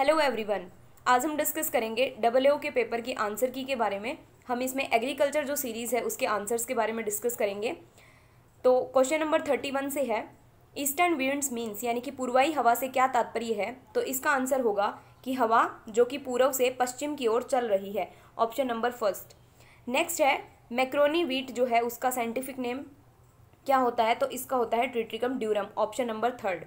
hello everyone आज हम discuss करेंगे डबल ओ के पेपर की आंसर की के बारे में हम इसमें एग्रीकल्चर जो सीरीज़ है उसके आंसर्स के बारे में डिस्कस करेंगे तो क्वेश्चन नंबर थर्टी वन से है ईस्टर्न विंड्स मीन्स यानी कि पूर्वाई हवा से क्या तात्पर्य है तो इसका आंसर होगा कि हवा जो कि पूर्व से पश्चिम की ओर चल रही है ऑप्शन नंबर फर्स्ट नेक्स्ट है मैक्रोनी वीट जो है उसका साइंटिफिक नेम क्या होता है तो इसका होता है triticum durum option number third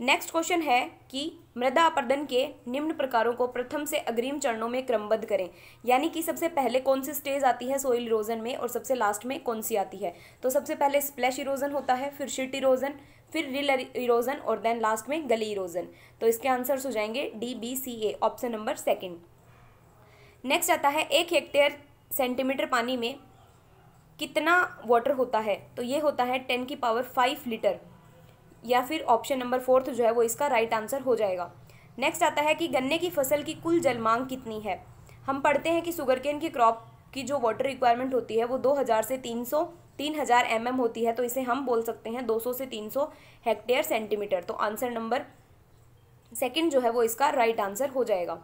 next question है कि मृदा अपर्दन के निम्न प्रकारों को प्रथम से अग्रिम चरणों में क्रमबद्ध करें यानी कि सबसे पहले कौन सी स्टेज आती है सोइल इरोजन में और सबसे लास्ट में कौन सी आती है तो सबसे पहले स्प्लैश इरोजन होता है फिर शिट इरोजन फिर रिल इरोजन और देन लास्ट में गली इरोजन तो इसके आंसर्स हो जाएंगे D B C A option number second next आता है एक हेक्टेयर सेंटीमीटर पानी में कितना वाटर होता है तो ये होता है टेन की पावर फाइव लीटर या फिर ऑप्शन नंबर फोर्थ जो है वो इसका राइट आंसर हो जाएगा नेक्स्ट आता है कि गन्ने की फसल की कुल जल मांग कितनी है हम पढ़ते हैं कि सुगरकेन की क्रॉप की जो वाटर रिक्वायरमेंट होती है वो 2000 से 300 हजार एम mm होती है तो इसे हम बोल सकते हैं 200 से 300 हेक्टेयर सेंटीमीटर तो आंसर नंबर सेकंड जो है वो इसका राइट right आंसर हो जाएगा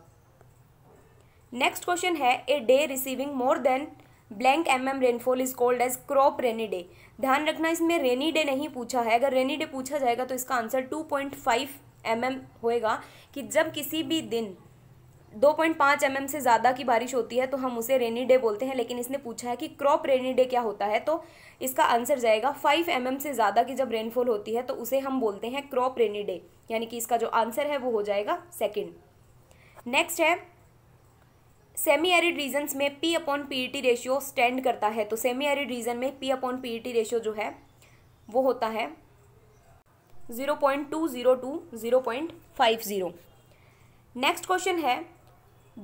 नेक्स्ट क्वेश्चन है a day receiving more than blank M M rainfall is called as crop rainy day ध्यान रखना इसमें रेनी डे नहीं पूछा है अगर रेनी डे पूछा जाएगा तो इसका answer two point five M M होएगा कि जब किसी भी दिन दो पॉइंट पाँच एम एम से ज़्यादा की बारिश होती है तो हम उसे रेनी डे बोलते हैं लेकिन इसने पूछा है कि क्रॉप रेनी डे क्या होता है तो इसका आंसर जाएगा फाइव एम एम से ज़्यादा की जब रेनफॉल होती है तो उसे हम बोलते हैं क्रॉप रेनी डे यानी कि इसका जो आंसर है वो हो जाएगा सेकेंड नेक्स्ट है सेमी एरिड रीजन्स में P upon P T ratio stand करता है तो सेमी एरिड रीजन में P upon P T ratio जो है वो होता है zero point two zero to zero point five zero next question है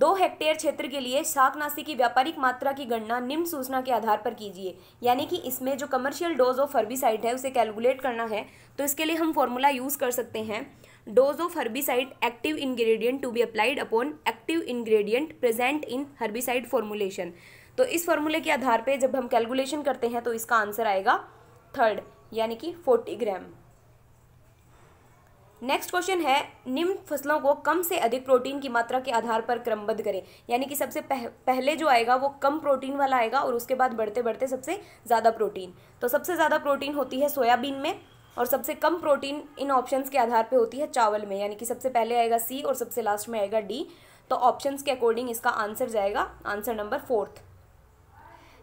दो हेक्टेयर क्षेत्र के लिए शाकनाशी की व्यापारिक मात्रा की गणना निम्न सूचना के आधार पर कीजिए यानी कि इसमें जो कमर्शियल डोज ऑफ फर्बिसाइड है उसे कैलकुलेट करना है तो इसके लिए हम फॉर्मूला यूज़ कर सकते हैं dose of herbicide active ingredient to be applied upon active ingredient present in herbicide formulation तो इस फॉर्मूले के आधार पे जब हम कैलकुलेशन करते हैं तो इसका आंसर आएगा थर्ड यानी कि फोर्टी ग्राम नेक्स्ट क्वेश्चन है निम्न फसलों को कम से अधिक प्रोटीन की मात्रा के आधार पर क्रमबद्ध करें यानी कि सबसे पह, पहले जो आएगा वो कम प्रोटीन वाला आएगा और उसके बाद बढ़ते बढ़ते सबसे ज़्यादा प्रोटीन तो सबसे ज़्यादा प्रोटीन होती है सोयाबीन में और सबसे कम प्रोटीन इन ऑप्शंस के आधार पे होती है चावल में यानी कि सबसे पहले आएगा सी और सबसे लास्ट में आएगा डी तो ऑप्शंस के अकॉर्डिंग इसका आंसर जाएगा answer number fourth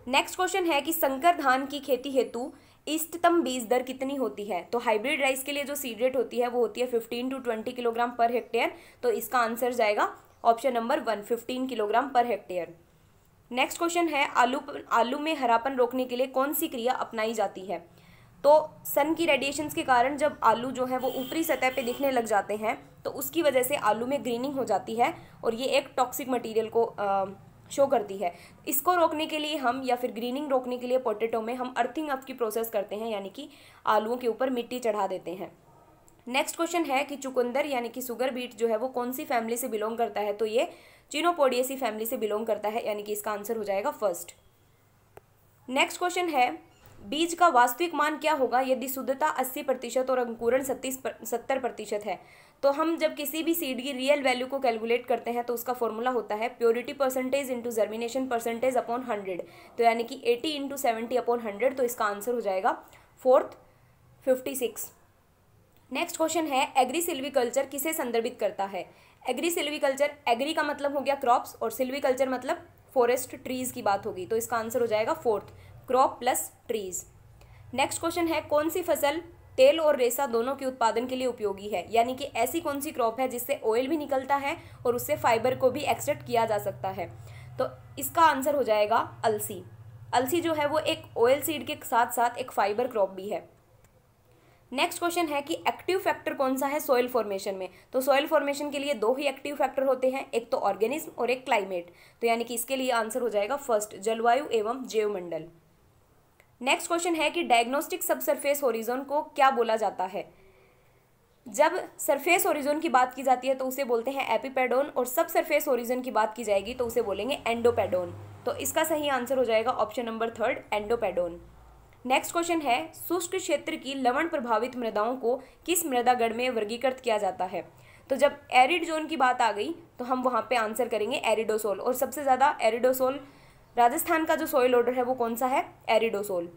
next question है कि संकर धान की खेती हेतु इष्टतम बीज दर कितनी होती है तो हाइब्रिड राइस के लिए जो सीड रेट होती है वो होती है fifteen to twenty kilogram per hectare तो इसका आंसर जाएगा option number one fifteen kilogram per hectare next question है आलू आलू में हरापन रोकने के लिए कौन सी क्रिया अपनाई जाती है तो सन की रेडिएशंस के कारण जब आलू जो है वो ऊपरी सतह पे दिखने लग जाते हैं तो उसकी वजह से आलू में ग्रीनिंग हो जाती है और ये एक टॉक्सिक मटेरियल को आ, शो करती है इसको रोकने के लिए हम या फिर ग्रीनिंग रोकने के लिए पोटेटो में हम अर्थिंग अप की प्रोसेस करते हैं यानी कि आलुओं के ऊपर मिट्टी चढ़ा देते हैं नेक्स्ट क्वेश्चन है कि चुकंदर यानी कि सुगर बीट जो है वो कौन सी फैमिली से बिलोंग करता है तो ये चिनोपोडियसी फैमिली से बिलोंग करता है यानी कि इसका आंसर हो जाएगा फर्स्ट नेक्स्ट क्वेश्चन है बीज का वास्तविक मान क्या होगा यदि शुद्धता 80 प्रतिशत और अंकुरण सत्तीस सत्तर प्रतिशत है तो हम जब किसी भी सीड की रियल वैल्यू को कैलकुलेट करते हैं तो उसका फॉर्मूला होता है purity percentage into germination percentage upon hundred तो यानी कि eighty into seventy upon hundred तो इसका आंसर हो जाएगा fourth fifty six next question है एग्री सिल्वीकल्चर किसे संदर्भित करता है एग्री सिल्वीकल्चर एग्री का मतलब हो गया क्रॉप्स और सिल्वीकल्चर मतलब फॉरेस्ट ट्रीज़ की बात होगी तो इसका आंसर हो जाएगा fourth crop plus trees next question है कौन सी फसल तेल और रेसा दोनों के उत्पादन के लिए उपयोगी है यानी कि ऐसी कौन सी क्रॉप है जिससे ऑयल भी निकलता है और उससे फाइबर को भी एक्सट्रैक्ट किया जा सकता है तो इसका आंसर हो जाएगा अलसी अलसी जो है वो एक ऑयल सीड के साथ साथ एक फाइबर क्रॉप भी है नेक्स्ट क्वेश्चन है कि एक्टिव फैक्टर कौन सा है सॉइल फॉर्मेशन में तो सॉइल फॉर्मेशन के लिए दो ही एक्टिव फैक्टर होते हैं एक तो ऑर्गेनिज्म और एक क्लाइमेट तो यानी कि इसके लिए आंसर हो जाएगा फर्स्ट जलवायु एवं जैवमंडल नेक्स्ट क्वेश्चन है कि डायग्नोस्टिक सब सरफेस ओरिजोन को क्या बोला जाता है जब सरफेस ओरिजोन की बात की जाती है तो उसे बोलते हैं एपीपेडोन और सब सरफेस ओरिजोन की बात की जाएगी तो उसे बोलेंगे एंडोपेडोन तो इसका सही आंसर हो जाएगा option number third endopedon next question है शुष्क क्षेत्र की लवण प्रभावित मृदाओं को किस मृदागढ़ में वर्गीकृत किया जाता है तो जब एरिड जोन की बात आ गई तो हम वहाँ पे आंसर करेंगे एरिडोसोल और सबसे ज़्यादा एरिडोसोल राजस्थान का जो सोयल ऑर्डर है वो कौन सा है एरिडोसोल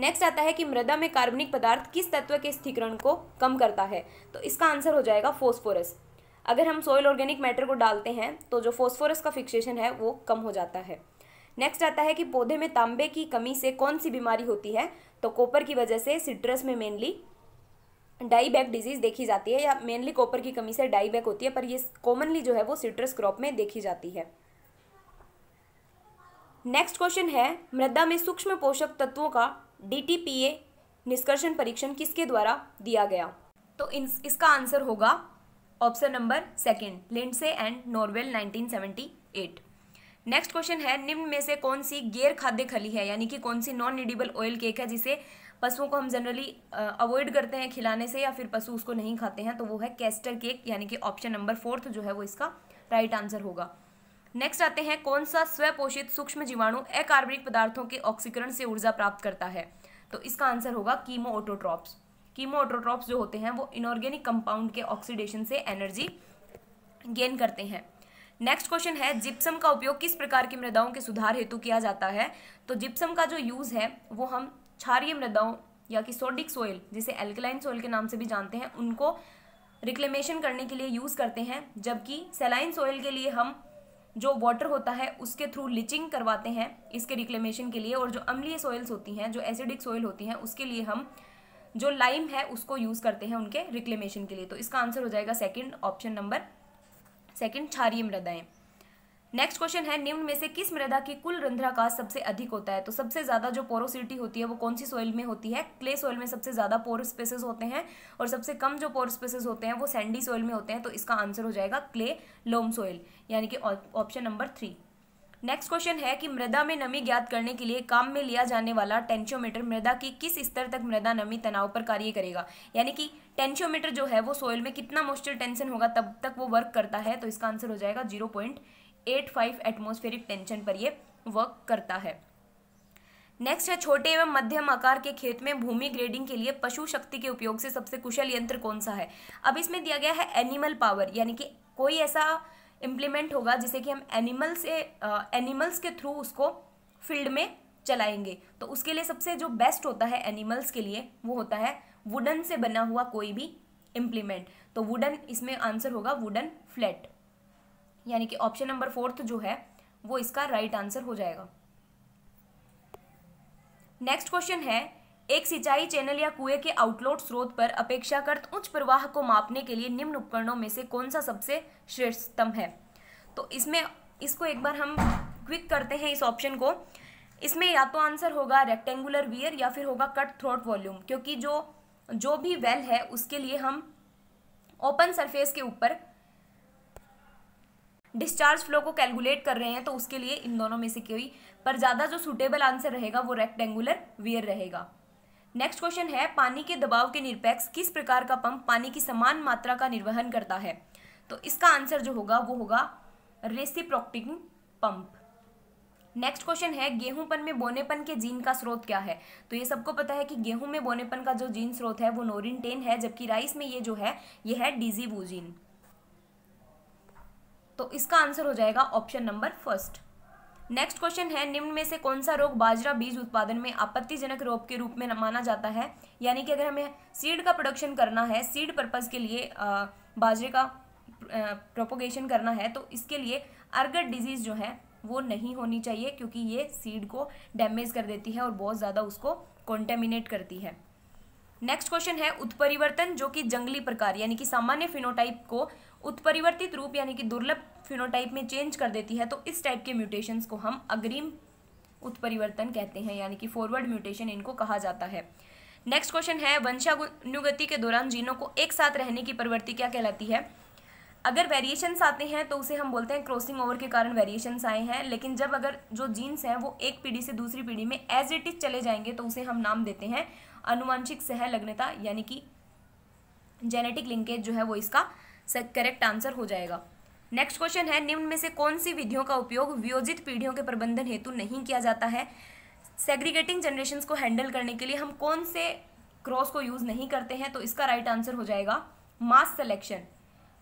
नेक्स्ट आता है कि मृदा में कार्बनिक पदार्थ किस तत्व के स्थिकरण को कम करता है तो इसका आंसर हो जाएगा फोस्फोरस अगर हम सोयल ऑर्गेनिक मैटर को डालते हैं तो जो फोस्फोरस का फिक्सेशन है वो कम हो जाता है नेक्स्ट आता है कि पौधे में तांबे की कमी से कौन सी बीमारी होती है तो कॉपर की वजह से सिट्रस में मेनली डाईबैक डिजीज़ देखी जाती है या मेनली कॉपर की कमी से डाईबैक होती है पर ये कॉमनली जो है वो सिट्रस क्रॉप में देखी जाती है नेक्स्ट क्वेश्चन है मृदा में सूक्ष्म पोषक तत्वों का डीटीपीए निष्कर्षण परीक्षण किसके द्वारा दिया गया तो इन इसका आंसर होगा option number second Lindsey and Norvell 1978 next question है निम्न में से कौन सी गैर खाद्य खली है यानी कि कौन सी नॉन एडिबल ऑयल केक है जिसे पशुओं को हम जनरली अवॉइड करते हैं खिलाने से या फिर पशु उसको नहीं खाते हैं तो वो है कैस्टर केक यानी कि ऑप्शन नंबर फोर्थ जो है वो इसका राइट आंसर होगा नेक्स्ट आते हैं कौन सा स्वपोषित सूक्ष्म जीवाणु अकार्बनिक पदार्थों के ऑक्सीकरण से ऊर्जा प्राप्त करता है तो इसका आंसर होगा कीमो ऑटोट्रॉप्स कीमो ऑटोट्रॉप्स जो होते हैं वो इनऑर्गेनिक कंपाउंड के ऑक्सीडेशन से एनर्जी गेन करते हैं नेक्स्ट क्वेश्चन है जिप्सम का उपयोग किस प्रकार की मृदाओं के सुधार हेतु किया जाता है तो जिप्सम का जो यूज़ है वो हम क्षारीय मृदाओं या कि सोडिक सोइल जिसे एल्कलाइन सोइल के नाम से भी जानते हैं उनको रिक्लेमेशन करने के लिए यूज़ करते हैं जबकि सेलाइन सोइल के लिए हम जो वाटर होता है उसके थ्रू लिचिंग करवाते हैं इसके रिक्लेमेशन के लिए और जो अम्लीय सॉइल्स होती हैं जो एसिडिक सॉइल होती हैं उसके लिए हम जो लाइम है उसको यूज़ करते हैं उनके रिक्लेमेशन के लिए तो इसका आंसर हो जाएगा सेकेंड ऑप्शन नंबर सेकेंड क्षारीय मृदाएँ नेक्स्ट क्वेश्चन है निम्न में से किस मृदा की कुल रंध्राकाश सबसे अधिक होता है तो सबसे ज़्यादा जो पोरोसिटी होती है वो कौन सी सोइल में होती है क्ले सोइल में सबसे ज़्यादा पोर स्पेसेस होते हैं और सबसे कम जो पोर स्पेसेस होते हैं वो सैंडी सोइल में होते हैं तो इसका आंसर हो जाएगा क्ले लोम सोइल यानी कि option number three next question है कि मृदा में नमी ज्ञात करने के लिए काम में लिया जाने वाला टेंशियोमीटर मृदा की किस स्तर तक मृदा नमी तनाव पर कार्य करेगा यानी कि टेंशियोमीटर जो है वो सॉइल में कितना मॉइस्चर टेंशन होगा तब तक वो वर्क करता है तो इसका आंसर हो जाएगा zero point eight five atmospheric tension पर ये वर्क करता है नेक्स्ट है छोटे एवं मध्यम आकार के खेत में भूमि ग्रेडिंग के लिए पशु शक्ति के उपयोग से सबसे कुशल यंत्र कौन सा है अब इसमें दिया गया है एनिमल पावर यानी कि कोई ऐसा इम्प्लीमेंट होगा जिसे कि हम एनिमल से एनिमल्स के थ्रू उसको फील्ड में चलाएंगे तो उसके लिए सबसे जो बेस्ट होता है एनिमल्स के लिए वो होता है वुडन से बना हुआ कोई भी इम्प्लीमेंट तो वुडन इसमें आंसर होगा वुडन फ्लैट यानी कि ऑप्शन नंबर फोर्थ जो है वो इसका राइट right आंसर हो जाएगा नेक्स्ट क्वेश्चन है एक सिंचाई चैनल या कुएं के आउटलोट स्रोत पर अपेक्षाकृत उच्च प्रवाह को मापने के लिए निम्न उपकरणों में से कौन सा सबसे श्रेष्ठतम है तो इसमें इसको एक बार हम क्विक करते हैं इस ऑप्शन को इसमें या तो आंसर होगा रेक्टेंगुलर वियर या फिर होगा कट थ्रोट वॉल्यूम क्योंकि जो जो भी वेल है उसके लिए हम ओपन सरफेस के ऊपर डिस्चार्ज फ्लो को कैलकुलेट कर रहे हैं तो उसके लिए इन दोनों में से कोई पर ज़्यादा जो सूटेबल आंसर रहेगा वो रेक्टेंगुलर वियर रहेगा नेक्स्ट क्वेश्चन है पानी के दबाव के निरपेक्ष किस प्रकार का पंप पानी की समान मात्रा का निर्वहन करता है तो इसका आंसर जो होगा वो होगा रेसिप्रोक्टिंग पंप नेक्स्ट क्वेश्चन है गेहूंपन में बोनेपन के जीन का स्रोत क्या है तो ये सबको पता है कि गेहूं में बोनेपन का जो जीन स्रोत है वो नोरिन टेन है जबकि राइस में ये जो है ये है वो जीन तो इसका आंसर हो जाएगा option number first next question है निम्न में से कौन सा रोग बाजरा बीज उत्पादन में आपत्तिजनक रोग के रूप में माना जाता है यानी कि अगर हमें सीड का प्रोडक्शन करना है सीड पर्पज़ के लिए बाजरे का प्रोपोगेशन करना है तो इसके लिए अर्गट डिजीज़ जो है वो नहीं होनी चाहिए क्योंकि ये सीड को डैमेज कर देती है और बहुत ज़्यादा उसको कॉन्टेमिनेट करती है नेक्स्ट क्वेश्चन है उत्परिवर्तन जो कि जंगली प्रकार यानी कि सामान्य फिनोटाइप को उत्परिवर्तित रूप यानी कि दुर्लभ फिनोटाइप में चेंज कर देती है तो इस टाइप के म्यूटेशंस को हम अग्रिम उत्परिवर्तन कहते हैं यानी कि फॉरवर्ड म्यूटेशन इनको कहा जाता है नेक्स्ट क्वेश्चन है वंशानुगति के दौरान जीनों को एक साथ रहने की प्रवृत्ति क्या कहलाती है अगर वेरिएशंस आते हैं तो उसे हम बोलते हैं क्रॉसिंग ओवर के कारण वेरिएशंस आए हैं लेकिन जब अगर जो जीन्स हैं वो एक पीढ़ी से दूसरी पीढ़ी में एज इट इज चले जाएंगे तो उसे हम नाम देते हैं अनुवांशिक सहलग्नता यानी कि जेनेटिक लिंकेज जो है वो इसका करेक्ट आंसर हो जाएगा नेक्स्ट क्वेश्चन है निम्न में से कौन सी विधियों का उपयोग वियोजित पीढ़ियों के प्रबंधन हेतु नहीं किया जाता है सेग्रीगेटिंग जनरेशन को हैंडल करने के लिए हम कौन से क्रॉस को यूज़ नहीं करते हैं तो इसका राइट right आंसर हो जाएगा मास सेलेक्शन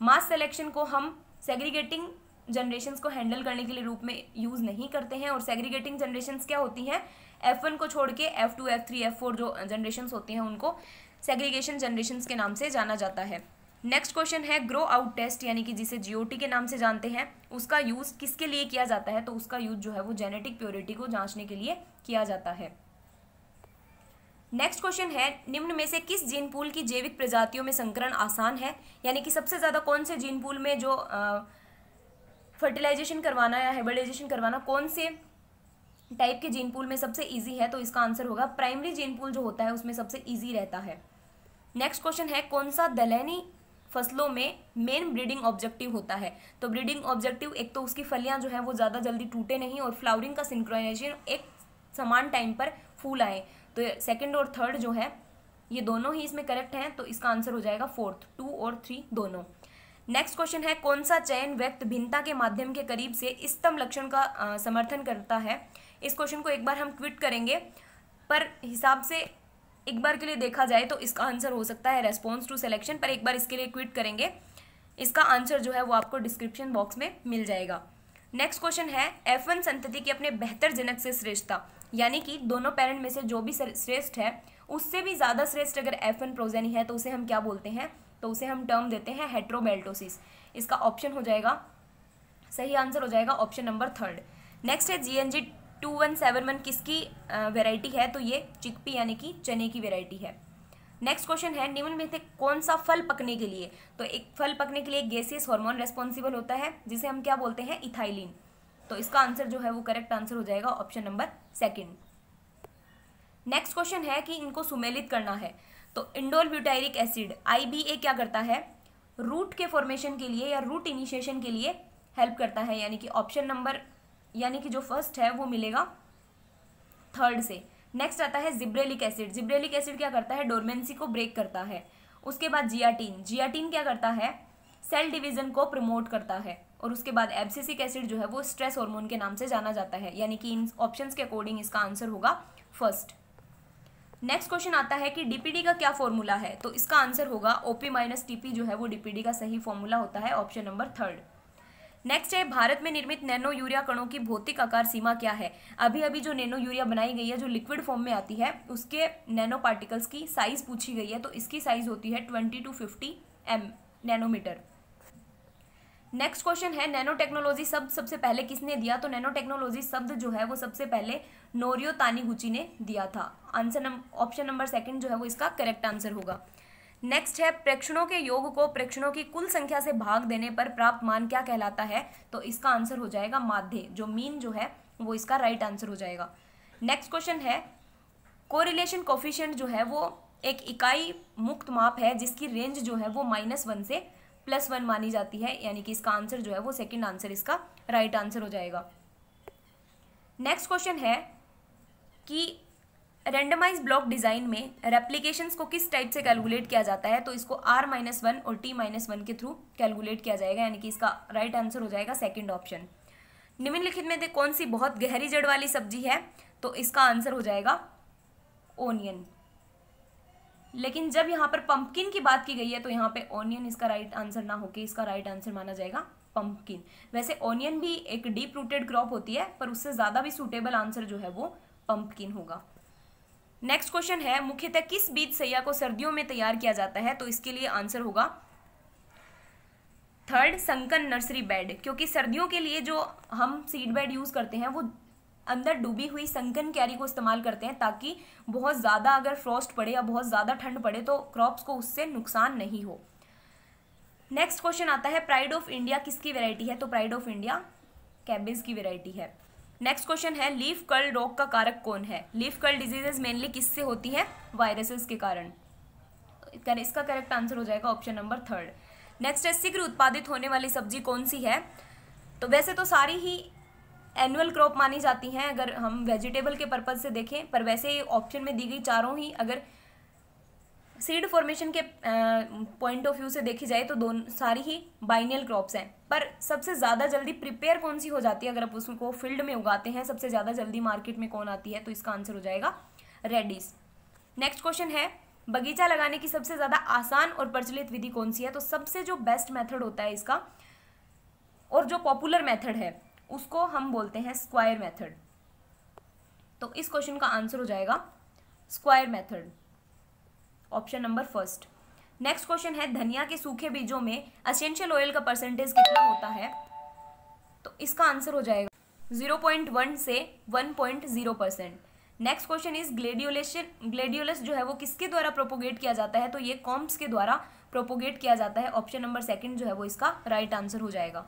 मास सेलेक्शन को हम सेग्रीगेटिंग जनरेशन को हैंडल करने के लिए रूप में यूज़ नहीं करते हैं और सेग्रीगेटिंग जनरेशन क्या होती हैं एफ वन को छोड़ के F two F three F four जो जनरेशन होती हैं उनको सेग्रीगेशन जनरेशन के नाम से जाना जाता है नेक्स्ट क्वेश्चन है ग्रो आउट टेस्ट यानी कि जिसे जीओटी के नाम से जानते हैं उसका यूज़ किसके लिए किया जाता है तो उसका यूज़ जो है वो जेनेटिक प्योरिटी को जांचने के लिए किया जाता है नेक्स्ट क्वेश्चन है निम्न में से किस जीन पूल की जैविक प्रजातियों में संकरण आसान है यानी कि सबसे ज़्यादा कौन से जीन पूल में जो फर्टिलाइजेशन करवाना या हेबलाइजेशन करवाना कौन से टाइप के जीन पूल में सबसे ईजी है तो इसका आंसर होगा प्राइमरी जीन पूल जो होता है उसमें सबसे ईजी रहता है नेक्स्ट क्वेश्चन है कौन सा दलहनी फसलों में मेन ब्रीडिंग ऑब्जेक्टिव होता है तो ब्रीडिंग ऑब्जेक्टिव एक तो उसकी फलियां जो है वो ज़्यादा जल्दी टूटे नहीं और फ्लावरिंग का सिंक्रोनाइजेशन एक समान टाइम पर फूल आए तो सेकंड और थर्ड जो है ये दोनों ही इसमें करेक्ट हैं तो इसका आंसर हो जाएगा फोर्थ टू और थ्री दोनों नेक्स्ट क्वेश्चन है कौन सा चयन व्यक्त भिन्नता के माध्यम के करीब से इस्तम लक्षण का आ, समर्थन करता है इस क्वेश्चन को एक बार हम क्विट करेंगे पर हिसाब से एक बार के लिए देखा जाए तो इसका आंसर हो सकता है रेस्पॉन्स टू सेलेक्शन पर एक बार इसके लिए क्विट करेंगे इसका आंसर जो है वो आपको डिस्क्रिप्शन बॉक्स में मिल जाएगा नेक्स्ट क्वेश्चन है एफ वन संतति की अपने बेहतर जनक से श्रेष्ठता यानी कि दोनों पेरेंट में से जो भी श्रेष्ठ है उससे भी ज़्यादा श्रेष्ठ अगर एफ वन प्रोजेनी है तो उसे हम क्या बोलते हैं तो उसे हम टर्म देते हैं हेट्रोबेल्टोसिस इसका ऑप्शन हो जाएगा सही आंसर हो जाएगा ऑप्शन नंबर थर्ड नेक्स्ट है G N G two one seven one किसकी वेराइटी है तो ये चिकपी यानी कि चने की वेराइटी है नेक्स्ट क्वेश्चन है निम्न में से कौन सा फल पकने के लिए तो एक फल पकने के लिए गैसियस हार्मोन रेस्पॉन्सिबल होता है जिसे हम क्या बोलते हैं इथाइलिन तो इसका आंसर जो है वो करेक्ट आंसर हो जाएगा option number second next question है कि इनको सुमेलित करना है तो इंडोल ब्यूटायरिक एसिड आई क्या करता है रूट के फॉर्मेशन के लिए या रूट इनिशिएशन के लिए हेल्प करता है यानी कि ऑप्शन नंबर यानी कि जो फर्स्ट है वो मिलेगा थर्ड से नेक्स्ट आता है जिब्रेलिक एसिड जिब्रेलिक एसिड क्या करता है डोरमेंसी को ब्रेक करता है उसके बाद जियाटीन जियाटीन क्या करता है सेल डिवीजन को प्रमोट करता है और उसके बाद एब्सिसिक एसिड जो है वो स्ट्रेस हार्मोन के नाम से जाना जाता है यानी कि इन ऑप्शंस के अकॉर्डिंग इसका आंसर होगा फर्स्ट नेक्स्ट क्वेश्चन आता है कि डीपीडी का क्या फॉर्मूला है तो इसका आंसर होगा ओपी माइनस टीपी जो है वो डीपीडी का सही फॉर्मूला होता है ऑप्शन नंबर थर्ड नेक्स्ट है भारत में निर्मित नैनो यूरिया कणों की भौतिक आकार सीमा क्या है अभी अभी जो नैनो यूरिया बनाई गई है जो लिक्विड फॉर्म में आती है उसके नैनो पार्टिकल्स की साइज पूछी गई है तो इसकी साइज होती है twenty to fifty M nanometre next question है नैनो टेक्नोलॉजी शब्द सबसे पहले किसने दिया तो नैनो टेक्नोलॉजी शब्द जो है वो सबसे पहले नोरियो तानीगुची ने दिया था आंसर ऑप्शन नंबर सेकंड जो है वो इसका करेक्ट आंसर होगा नेक्स्ट है प्रेक्षणों के योग को प्रेक्षणों की कुल संख्या से भाग देने पर प्राप्त मान क्या कहलाता है तो इसका आंसर हो जाएगा माध्य जो मीन जो है वो इसका राइट आंसर हो जाएगा नेक्स्ट क्वेश्चन है कोरिलेशन कोफिशियंट जो है वो एक इकाई मुक्त माप है जिसकी रेंज जो है वो माइनस वन से प्लस वन मानी जाती है यानी कि इसका आंसर जो है वो सेकेंड आंसर इसका राइट right आंसर हो जाएगा नेक्स्ट क्वेश्चन है कि रेंडमाइज ब्लॉक डिज़ाइन में रेप्लीकेशंस को किस टाइप से कैलकुलेट किया जाता है तो इसको आर माइनस वन और टी माइनस वन के थ्रू कैलकुलेट किया जाएगा यानी कि इसका राइट right आंसर हो जाएगा सेकेंड ऑप्शन निम्नलिखित में से कौन सी बहुत गहरी जड़ वाली सब्जी है तो इसका आंसर हो जाएगा ओनियन लेकिन जब यहाँ पर पंपकिन की बात की गई है तो यहाँ पे ओनियन इसका राइट right आंसर ना होके इसका राइट right आंसर माना जाएगा पंपकिन वैसे ओनियन भी एक डीप रूटेड क्रॉप होती है पर उससे ज़्यादा भी सूटेबल आंसर जो है वो पंपकिन होगा नेक्स्ट क्वेश्चन है मुख्यतः किस बीज सैया को सर्दियों में तैयार किया जाता है तो इसके लिए आंसर होगा थर्ड संकन नर्सरी बेड क्योंकि सर्दियों के लिए जो हम सीड बेड यूज़ करते हैं वो अंदर डूबी हुई संकन कैरी को इस्तेमाल करते हैं ताकि बहुत ज़्यादा अगर फ्रॉस्ट पड़े या बहुत ज़्यादा ठंड पड़े तो क्रॉप्स को उससे नुकसान नहीं हो नेक्स्ट क्वेश्चन आता है प्राइड ऑफ इंडिया किसकी वेराइटी है तो प्राइड ऑफ इंडिया कैबेज की वेराइटी है नेक्स्ट क्वेश्चन है लीफ कर्ल रोग का कारक कौन है लीफ कर्ल डिजीजेज मेनली किससे होती है वायरसेस के कारण इसका करेक्ट आंसर हो जाएगा ऑप्शन नंबर थर्ड नेक्स्ट है शीघ्र उत्पादित होने वाली सब्जी कौन सी है तो वैसे तो सारी ही एनुअल क्रॉप मानी जाती हैं अगर हम वेजिटेबल के पर्पज़ से देखें पर वैसे ऑप्शन में दी गई चारों ही अगर सीड फॉर्मेशन के पॉइंट ऑफ व्यू से देखी जाए तो दोनों सारी ही बाइनियल क्रॉप्स हैं पर सबसे ज़्यादा जल्दी प्रिपेयर कौन सी हो जाती है अगर आप उसको फील्ड में उगाते हैं सबसे ज़्यादा जल्दी मार्केट में कौन आती है तो इसका आंसर हो जाएगा रेडीज नेक्स्ट क्वेश्चन है बगीचा लगाने की सबसे ज़्यादा आसान और प्रचलित विधि कौन सी है तो सबसे जो बेस्ट मैथड होता है इसका और जो पॉपुलर मैथड है उसको हम बोलते हैं स्क्वायर मैथड तो इस क्वेश्चन का आंसर हो जाएगा square method option number first next question है धनिया के सूखे बीजों में असेंशियल ऑयल का परसेंटेज कितना होता है तो इसका आंसर हो जाएगा 0.1 से 1.0 percent next question is gladiolation gladiolus जो है वो किसके द्वारा प्रोपोगेट किया जाता है तो ये कॉम्प्स के द्वारा प्रोपोगेट किया जाता है ऑप्शन नंबर सेकंड जो है वो इसका राइट right आंसर हो जाएगा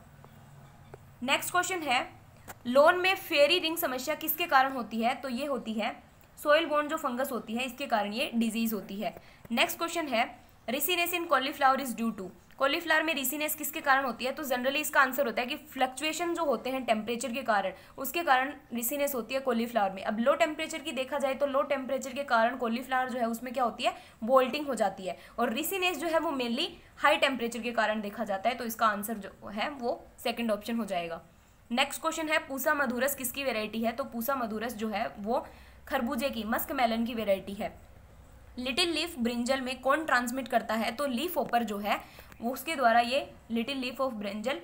नेक्स्ट क्वेश्चन है लोन में फेरी रिंग समस्या किसके कारण होती है तो ये होती है सोयल बोन जो फंगस होती है इसके कारण ये डिजीज होती है नेक्स्ट क्वेश्चन है riciness in cauliflower is due to cauliflower में रिसीनेस किसके कारण होती है तो जनरली इसका आंसर होता है कि फ्लक्चुएशन जो होते हैं टेम्परेचर के कारण उसके कारण रिसीनेस होती है कॉलीफ्लावर में अब लो टेम्परेचर की देखा जाए तो लो टेम्परेचर के कारण कॉलीफ्लावर जो है उसमें क्या होती है बोल्टिंग हो जाती है और रिसीनेस जो है वो मेनली हाई टेम्परेचर के कारण देखा जाता है तो इसका आंसर जो है वो सेकेंड ऑप्शन हो जाएगा नेक्स्ट क्वेश्चन है पूसा मधुरस किसकी वेराइटी है तो पूसा मधुरस जो है वो खरबूजे की मस्क मेलन की वेराइटी है लिटिल लीफ ब्रिंजल में कौन ट्रांसमिट करता है तो लीफ ओपर जो है उसके द्वारा ये little leaf of brinjal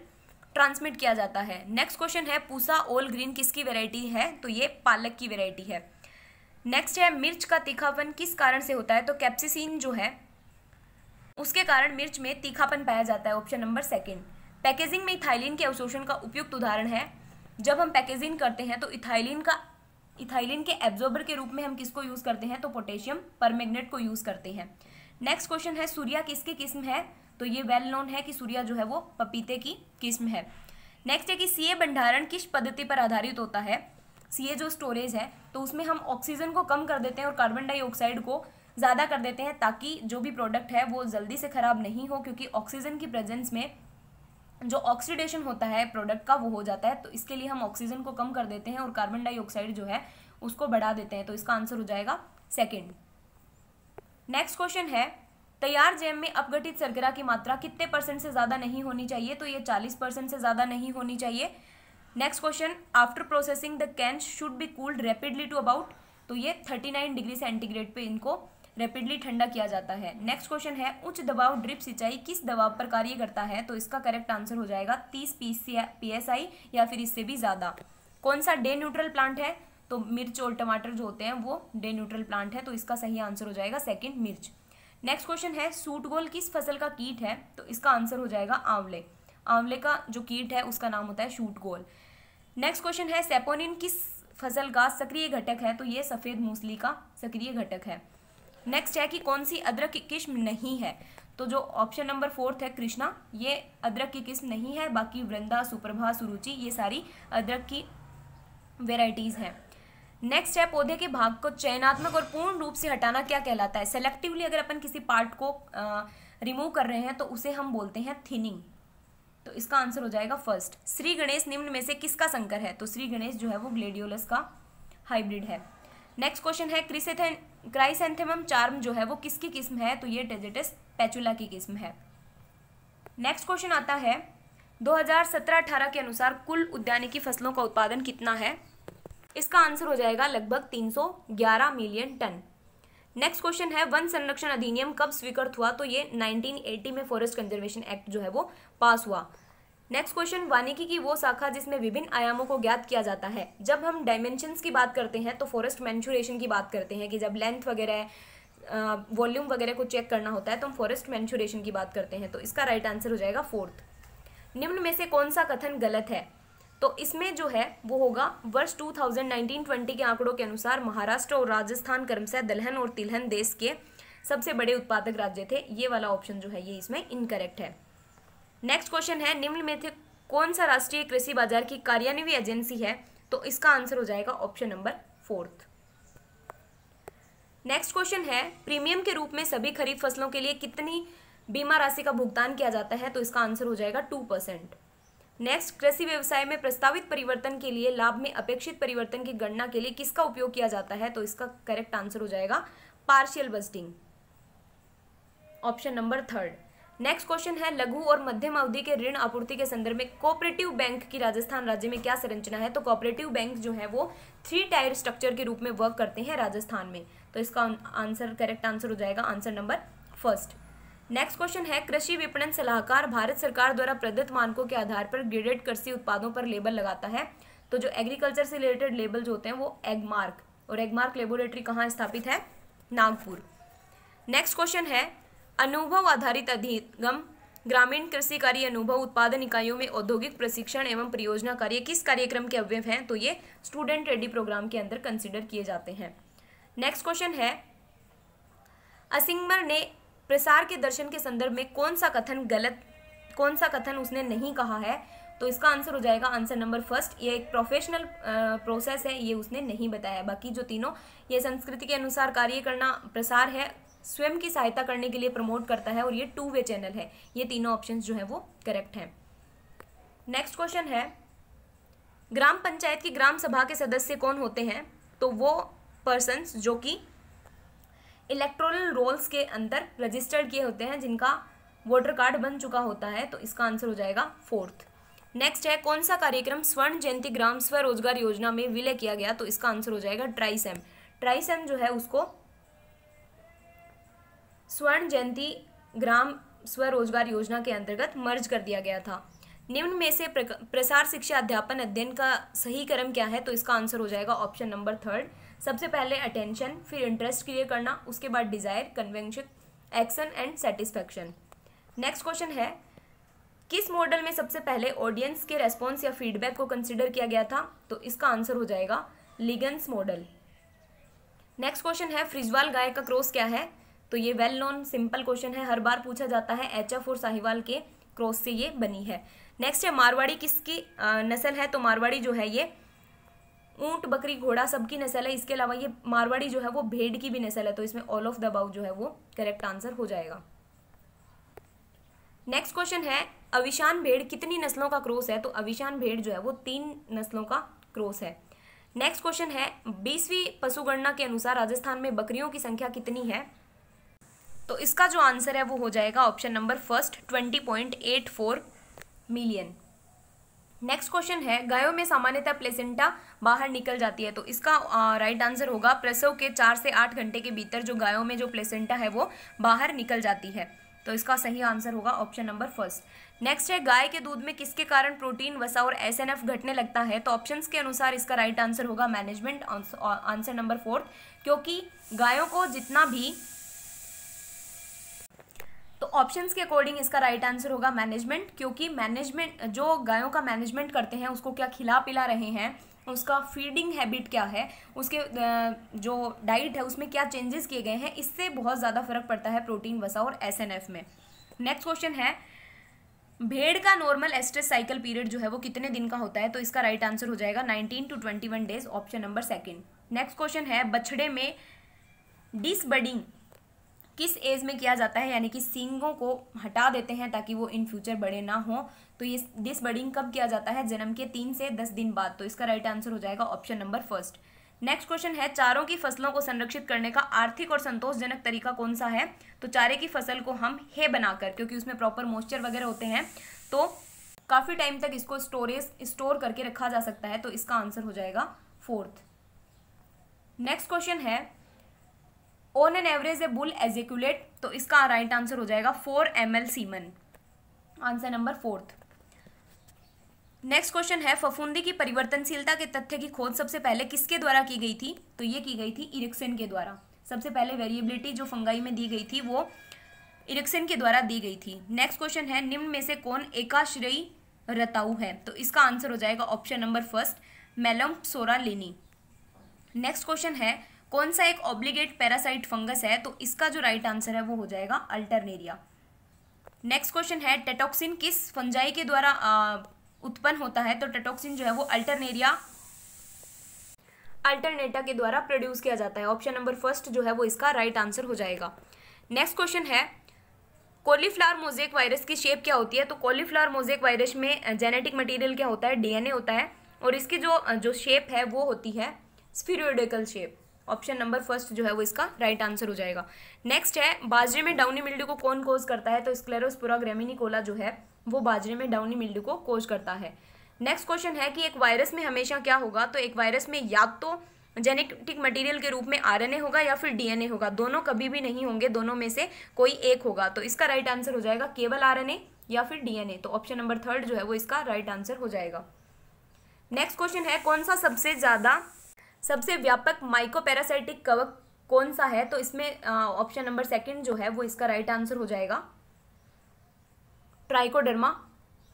transmit किया जाता है नेक्स्ट क्वेश्चन है पूसा ओल ग्रीन किसकी वेराइटी है तो ये पालक की वेराइटी है नेक्स्ट है मिर्च का तीखापन किस कारण से होता है तो कैप्सिसिन जो है उसके कारण मिर्च में तीखापन पाया जाता है ऑप्शन नंबर सेकेंड पैकेजिंग में इथाइलिन के अवशोषण का उपयुक्त उदाहरण है जब हम पैकेजिंग करते हैं तो इथाइलिन का इथाइलिन के एब्जॉर्बर के रूप में हम किसको यूज़ करते हैं तो पोटेशियम पर को यूज़ करते हैं नेक्स्ट क्वेश्चन है सूर्या किसकी किस्म है तो ये वेल well नोन है कि सूर्या जो है वो पपीते की किस्म है नेक्स्ट है कि सीए भंडारण किस पद्धति पर आधारित होता है सीए जो स्टोरेज है तो उसमें हम ऑक्सीजन को कम कर देते हैं और कार्बन डाइऑक्साइड को ज़्यादा कर देते हैं ताकि जो भी प्रोडक्ट है वो जल्दी से ख़राब नहीं हो क्योंकि ऑक्सीजन की प्रेजेंस में जो ऑक्सीडेशन होता है प्रोडक्ट का वो हो जाता है तो इसके लिए हम ऑक्सीजन को कम कर देते हैं और कार्बन डाइऑक्साइड जो है उसको बढ़ा देते हैं तो इसका आंसर हो जाएगा सेकेंड नेक्स्ट क्वेश्चन है तैयार जैम में अपघटित सरगरा की मात्रा कितने परसेंट से ज़्यादा नहीं होनी चाहिए तो ये चालीस परसेंट से ज़्यादा नहीं होनी चाहिए next question after processing the can should be cooled rapidly to about तो ये थर्टी नाइन डिग्री सेंटीग्रेड पे इनको रैपिडली ठंडा किया जाता है नेक्स्ट क्वेश्चन है उच्च दबाव ड्रिप सिंचाई किस दबाव पर कार्य करता है तो इसका करेक्ट आंसर हो जाएगा तीस पी एस आई या फिर इससे भी ज़्यादा कौन सा डे न्यूट्रल प्लांट है तो मिर्च और टमाटर जो होते हैं वो डे न्यूट्रल प्लांट है तो इसका सही आंसर हो जाएगा सेकेंड मिर्च नेक्स्ट क्वेश्चन है सूट गोल किस फसल का कीट है तो इसका आंसर हो जाएगा आंवले आंवले का जो कीट है उसका नाम होता है सूटगोल नेक्स्ट क्वेश्चन है सेपोनिन किस फसल का सक्रिय घटक है तो ये सफ़ेद मूसली का सक्रिय घटक है नेक्स्ट है कि कौन सी अदरक की किस्म नहीं है तो जो ऑप्शन नंबर फोर्थ है कृष्णा ये अदरक की किस्म नहीं है बाकी वृंदा सुप्रभा सुरुचि ये सारी अदरक की वेराइटीज़ हैं नेक्स्ट है पौधे के भाग को चयनात्मक और पूर्ण रूप से हटाना क्या कहलाता है सेलेक्टिवली अगर अपन किसी पार्ट को रिमूव कर रहे हैं तो उसे हम बोलते हैं थिनिंग तो इसका आंसर हो जाएगा फर्स्ट श्री गणेश निम्न में से किसका संकर है तो श्री गणेश जो है वो ग्लेडियोलस का हाइब्रिड है नेक्स्ट क्वेश्चन है क्रिसेथन क्राइसेंथेमम चार्म जो है वो किसकी किस्म है तो ये डेजिटिस पैचुला की किस्म है नेक्स्ट क्वेश्चन आता है 2017-18 के अनुसार कुल उद्यानिकी फसलों का उत्पादन कितना है इसका आंसर हो जाएगा लगभग 311 मिलियन टन नेक्स्ट क्वेश्चन है वन संरक्षण अधिनियम कब स्वीकृत हुआ तो ये 1980 में फॉरेस्ट कंजर्वेशन एक्ट जो है वो पास हुआ नेक्स्ट क्वेश्चन वानिकी की वो शाखा जिसमें विभिन्न आयामों को ज्ञात किया जाता है जब हम डायमेंशन की बात करते हैं तो फॉरेस्ट मैंचुरेशन की बात करते हैं कि जब लेंथ वगैरह वॉल्यूम वगैरह को चेक करना होता है तो हम फॉरेस्ट मैंचुरेशन की बात करते हैं तो इसका राइट right आंसर हो जाएगा फोर्थ निम्न में से कौन सा कथन गलत है तो इसमें जो है वो होगा वर्ष टू थाउजेंड के आंकड़ों के अनुसार महाराष्ट्र और राजस्थान क्रमशः दलहन और तिलहन देश के सबसे बड़े उत्पादक राज्य थे ये वाला ऑप्शन जो है ये इसमें इनकरेक्ट है नेक्स्ट क्वेश्चन है निम्न में से कौन सा राष्ट्रीय कृषि बाजार की कार्यान्वी एजेंसी है तो इसका आंसर हो जाएगा option number fourth next question है प्रीमियम के रूप में सभी खरीफ फसलों के लिए कितनी बीमा राशि का भुगतान किया जाता है तो इसका आंसर हो जाएगा टू परसेंट नेक्स्ट कृषि व्यवसाय में प्रस्तावित परिवर्तन के लिए लाभ में अपेक्षित परिवर्तन की गणना के लिए किसका उपयोग किया जाता है तो इसका करेक्ट आंसर हो जाएगा partial budgeting option number third next question है लघु और मध्यम अवधि के ऋण आपूर्ति के संदर्भ में कोऑपरेटिव बैंक की राजस्थान राज्य में क्या संरचना है तो कोऑपरेटिव बैंक जो है वो थ्री टायर स्ट्रक्चर के रूप में वर्क करते हैं राजस्थान में तो इसका आंसर करेक्ट आंसर हो जाएगा answer number first next question है कृषि विपणन सलाहकार भारत सरकार द्वारा प्रदत्त मानकों के आधार पर ग्रेडेड कृषि उत्पादों पर लेबल लगाता है तो जो एग्रीकल्चर से रिलेटेड लेबल जो होते हैं वो एगमार्क और एगमार्क लेबोरेटरी कहाँ स्थापित है नागपुर नेक्स्ट क्वेश्चन है अनुभव आधारित अधिगम ग्रामीण कृषि कार्य अनुभव उत्पादन इकाइयों में औद्योगिक प्रशिक्षण एवं परियोजना कार्य किस कार्यक्रम के अवयव हैं तो ये स्टूडेंट रेडी प्रोग्राम के अंदर कंसिडर किए जाते हैं नेक्स्ट क्वेश्चन है असिंगमर ने प्रसार के दर्शन के संदर्भ में कौन सा कथन गलत कौन सा कथन उसने नहीं कहा है तो इसका आंसर हो जाएगा आंसर नंबर फर्स्ट ये एक प्रोफेशनल प्रोसेस है ये उसने नहीं बताया बाकी जो तीनों ये संस्कृति के अनुसार कार्य करना प्रसार है स्वयं की सहायता करने के लिए प्रमोट करता है और ये टू वे चैनल है ये तीनों ऑप्शन जो है वो करेक्ट हैं नेक्स्ट क्वेश्चन है ग्राम पंचायत की ग्राम सभा के सदस्य कौन होते हैं तो वो पर्सनस जो कि इलेक्ट्रोल रोल्स के अंदर रजिस्टर्ड किए होते हैं जिनका वोटर कार्ड बन चुका होता है तो इसका आंसर हो जाएगा फोर्थ नेक्स्ट है कौन सा कार्यक्रम स्वर्ण जयंती ग्राम स्वरोजगार योजना में विलय किया गया तो इसका आंसर हो जाएगा ट्राइसेम ट्राइसेम जो है उसको स्वर्ण जयंती ग्राम स्वरोजगार योजना के अंतर्गत मर्ज कर दिया गया था निम्न में से प्रसार शिक्षा अध्यापन अध्ययन का सही क्रम क्या है तो इसका आंसर हो जाएगा ऑप्शन नंबर थर्ड सबसे पहले अटेंशन फिर इंटरेस्ट क्लियर करना उसके बाद desire convention action and satisfaction next question है किस मॉडल में सबसे पहले ऑडियंस के रेस्पॉन्स या फीडबैक को कंसिडर किया गया था तो इसका आंसर हो जाएगा लिगन्स मॉडल नेक्स्ट क्वेश्चन है फ्रिजवाल गाय का क्रॉस क्या है तो ये वेल नोन सिंपल क्वेश्चन है हर बार पूछा जाता है एच एफ और साहिवाल के क्रॉस से ये बनी है नेक्स्ट है मारवाड़ी किसकी नस्ल है तो मारवाड़ी जो है ये ऊंट बकरी घोड़ा सबकी नस्ल है इसके अलावा ये मारवाड़ी जो है वो भेड़ की भी नस्ल है तो इसमें ऑल ऑफ द बाउ जो है वो करेक्ट आंसर हो जाएगा नेक्स्ट क्वेश्चन है अविशान भेड़ कितनी नस्लों का क्रॉस है तो अविशान भेड़ जो है वो तीन नस्लों का क्रॉस है नेक्स्ट क्वेश्चन है बीसवीं पशुगणना के अनुसार राजस्थान में बकरियों की संख्या कितनी है तो इसका जो आंसर है वो हो जाएगा option number first twenty point eight four million next question है गायों में सामान्यतः प्लेसेंटा बाहर निकल जाती है तो इसका राइट आंसर होगा प्रसव के चार से आठ घंटे के भीतर जो गायों में जो प्लेसेंटा है वो बाहर निकल जाती है तो इसका सही आंसर होगा ऑप्शन नंबर फर्स्ट नेक्स्ट है गाय के दूध में किसके कारण प्रोटीन वसा और एस घटने लगता है तो ऑप्शंस के अनुसार इसका राइट आंसर होगा मैनेजमेंट आंसर नंबर फोर्थ क्योंकि गायों को जितना भी तो ऑप्शंस के अकॉर्डिंग इसका राइट आंसर होगा मैनेजमेंट क्योंकि मैनेजमेंट जो गायों का मैनेजमेंट करते हैं उसको क्या खिला पिला रहे हैं उसका फीडिंग हैबिट क्या है उसके जो डाइट है उसमें क्या चेंजेस किए गए हैं इससे बहुत ज़्यादा फर्क पड़ता है प्रोटीन वसा और एफ में नेक्स्ट क्वेश्चन है भेड़ का नॉर्मल एस्ट्रेस साइकिल पीरियड जो है वो कितने दिन का होता है तो इसका राइट right आंसर हो जाएगा 19 to 21 days option number second next question है बछड़े में डिसबडिंग किस एज में किया जाता है यानी कि सींगों को हटा देते हैं ताकि वो इन फ्यूचर बड़े ना हों तो ये बडिंग कब किया जाता है जन्म के तीन से दस दिन बाद तो इसका राइट आंसर हो जाएगा option number first next question है चारों की फसलों को संरक्षित करने का आर्थिक और संतोषजनक तरीका कौन सा है तो चारे की फसल को हम हे बनाकर क्योंकि उसमें प्रॉपर मॉइस्चर वगैरह होते हैं तो काफ़ी टाइम तक इसको स्टोरेज स्टोर करके रखा जा सकता है तो इसका आंसर हो जाएगा फोर्थ नेक्स्ट क्वेश्चन है on an average a bull ejaculate तो इसका राइट आंसर हो जाएगा four M L semen answer number fourth next question है फफूंदी की परिवर्तनशीलता के तथ्य की खोज सबसे पहले किसके द्वारा की गई थी तो ये की गई थी इरिक्सन के द्वारा सबसे पहले वेरिएबिलिटी जो फंगाई में दी गई थी वो इरिक्सन के द्वारा दी गई थी नेक्स्ट क्वेश्चन है निम्न में से कौन एकाश्रयी रताऊ है तो इसका आंसर हो जाएगा option number first Melampsora lini next question है कौन सा एक ऑब्लिगेट पैरासाइट फंगस है तो इसका जो राइट आंसर है वो हो जाएगा अल्टरनेरिया नेक्स्ट क्वेश्चन है टेटोक्सिन किस फंजाई के द्वारा उत्पन्न होता है तो टेटोक्सिन जो है वो अल्टरनेरिया अल्टरनेटा के द्वारा प्रोड्यूस किया जाता है ऑप्शन नंबर फर्स्ट जो है वो इसका राइट right आंसर हो जाएगा नेक्स्ट क्वेश्चन है कॉलीफ्लावर मोजेक वायरस की शेप क्या होती है तो कॉलीफ्लावर मोजेक वायरस में जेनेटिक मटेरियल क्या होता है डीएनए होता है और इसकी जो जो शेप है वो होती है spheroidical shape option number first जो है वो इसका राइट right आंसर हो जाएगा नेक्स्ट है बाजरे में डाउनी मिल्ड्यू को कौन कोज करता है तो स्क्लेरोस्पुरा ग्रेमिनिकोला जो है वो बाजरे में डाउनी मिल्ड्यू को कोज करता है नेक्स्ट क्वेश्चन है कि एक वायरस में हमेशा क्या होगा तो एक वायरस में या तो जेनेटिक मटेरियल के रूप में आरएनए होगा या फिर डीएनए होगा दोनों कभी भी नहीं होंगे दोनों में से कोई एक होगा तो इसका राइट आंसर हो जाएगा केवल आरएनए या फिर डीएनए तो ऑप्शन नंबर थर्ड जो है वो इसका राइट आंसर हो जाएगा नेक्स्ट क्वेश्चन है कौन सा सबसे ज़्यादा सबसे व्यापक माइकोपैरासाइटिक कवक कौन सा है तो इसमें ऑप्शन नंबर सेकंड जो है वो इसका राइट आंसर हो जाएगा ट्राइकोडर्मा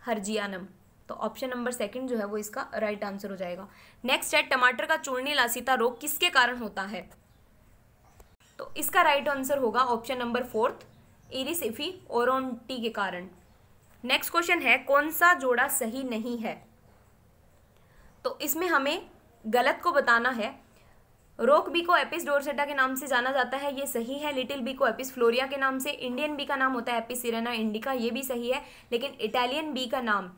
हर्जियानम तो ऑप्शन नंबर सेकंड जो है वो इसका राइट आंसर हो जाएगा नेक्स्ट है टमाटर का चूर्णी लासिता रोग किसके कारण होता है तो इसका राइट आंसर होगा ऑप्शन नंबर फोर्थ इरिसिफी ओरोंटी के कारण नेक्स्ट क्वेश्चन है कौन सा जोड़ा सही नहीं है तो इसमें हमें गलत को बताना है रोक बी को एपिस डोरसेटा के नाम से जाना जाता है ये सही है लिटिल बी को एपिस फ्लोरिया के नाम से इंडियन बी का नाम होता है एपिस सिरेना इंडिका ये भी सही है लेकिन इटालियन बी का नाम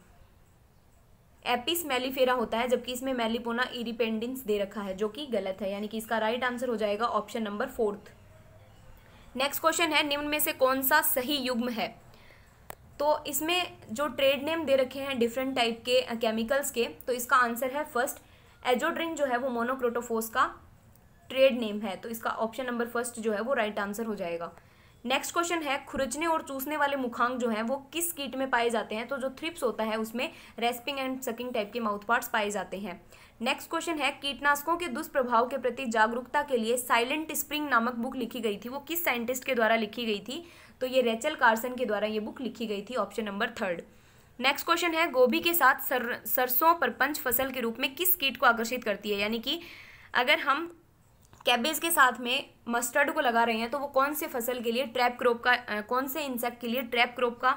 एपिस मेलीफेरा होता है जबकि इसमें मेलीपोना इरिपेंडेंस दे रखा है जो कि गलत है यानी कि इसका राइट आंसर हो जाएगा option number fourth next question है निम्न में से कौन सा सही युग्म है तो इसमें जो ट्रेड नेम दे रखे हैं डिफरेंट टाइप के केमिकल्स के तो इसका आंसर है फर्स्ट एजोड्रिन जो है वो मोनोक्रोटोफोस का ट्रेड नेम है तो इसका ऑप्शन नंबर फर्स्ट जो है वो राइट right आंसर हो जाएगा नेक्स्ट क्वेश्चन है खुरचने और चूसने वाले मुखांग जो है वो किस कीट में पाए जाते हैं तो जो थ्रिप्स होता है उसमें रेस्पिंग एंड सकिंग टाइप के माउथ पार्ट्स पाए जाते हैं नेक्स्ट क्वेश्चन है कीटनाशकों के दुष्प्रभाव के प्रति जागरूकता के लिए साइलेंट स्प्रिंग नामक बुक लिखी गई थी वो किस साइंटिस्ट के द्वारा लिखी गई थी तो ये रेचल कार्सन के द्वारा ये बुक लिखी गई थी option number third next question है गोभी के साथ सर सरसों पर पंच फसल के रूप में किस कीट को आकर्षित करती है यानी कि अगर हम कैबेज के साथ में मस्टर्ड को लगा रहे हैं तो वो कौन से फसल के लिए ट्रैप क्रॉप का कौन से इंसेक्ट के लिए ट्रैप क्रॉप का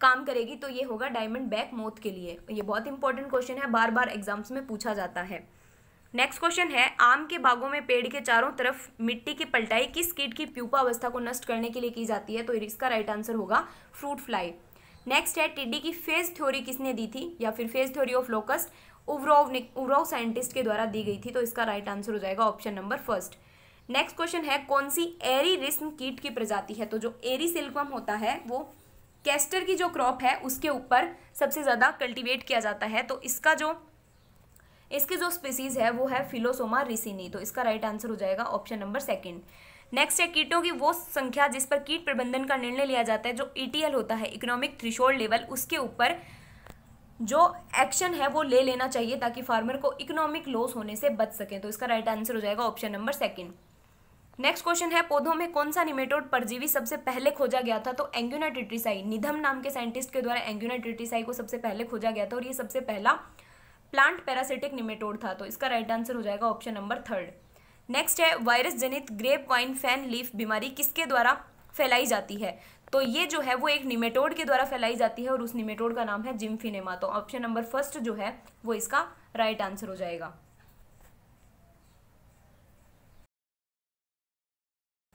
काम करेगी तो ये होगा डायमंड बैक मौत के लिए ये बहुत इंपॉर्टेंट क्वेश्चन है बार बार एग्जाम्स में पूछा जाता है नेक्स्ट क्वेश्चन है आम के बागों में पेड़ के चारों तरफ मिट्टी की पलटाई किस कीट की प्यूपा अवस्था को नष्ट करने के लिए की जाती है तो इसका राइट आंसर होगा फ्रूट फ्लाई नेक्स्ट है टिड्डी की फेज थ्योरी किसने दी थी या फिर phase theory of locust Uvarov ने उवरोव साइंटिस्ट के द्वारा दी गई थी तो इसका राइट आंसर हो जाएगा option number first next question है कौन सी एरी रिस्म कीट की प्रजाति है तो जो एरी सिल्कवम होता है वो कैस्टर की जो क्रॉप है उसके ऊपर सबसे ज़्यादा कल्टिवेट किया जाता है तो इसका जो इसके जो स्पीसीज़ है वो है फिलोसोमा रिसिनी तो इसका राइट आंसर हो जाएगा ऑप्शन नंबर सेकेंड नेक्स्ट है कीटों की वो संख्या जिस पर कीट प्रबंधन का निर्णय लिया जाता है जो ईटीएल e होता है इकोनॉमिक थ्रिशोल्ड लेवल उसके ऊपर जो एक्शन है वो ले लेना चाहिए ताकि फार्मर को इकोनॉमिक लॉस होने से बच सके तो इसका राइट आंसर हो जाएगा option number second next question है पौधों में कौन सा निमेटोड परजीवी सबसे पहले खोजा गया था तो एंग्यूना ट्रिटिसाई निधम नाम के साइंटिस्ट के द्वारा एंग्यूना ट्रिटिसाई को सबसे पहले खोजा गया था और ये सबसे पहला प्लांट पैरासिटिक निमेटोड था तो इसका राइट आंसर हो जाएगा ऑप्शन नंबर थर्ड नेक्स्ट है वायरस जनित ग्रेप वाइन फैन लीफ बीमारी किसके द्वारा फैलाई जाती है तो ये जो है वो एक निमेटोड के द्वारा फैलाई जाती है और उस निमेटोड का नाम है जिम्फिनेमा तो ऑप्शन नंबर फर्स्ट जो है वो इसका राइट आंसर हो जाएगा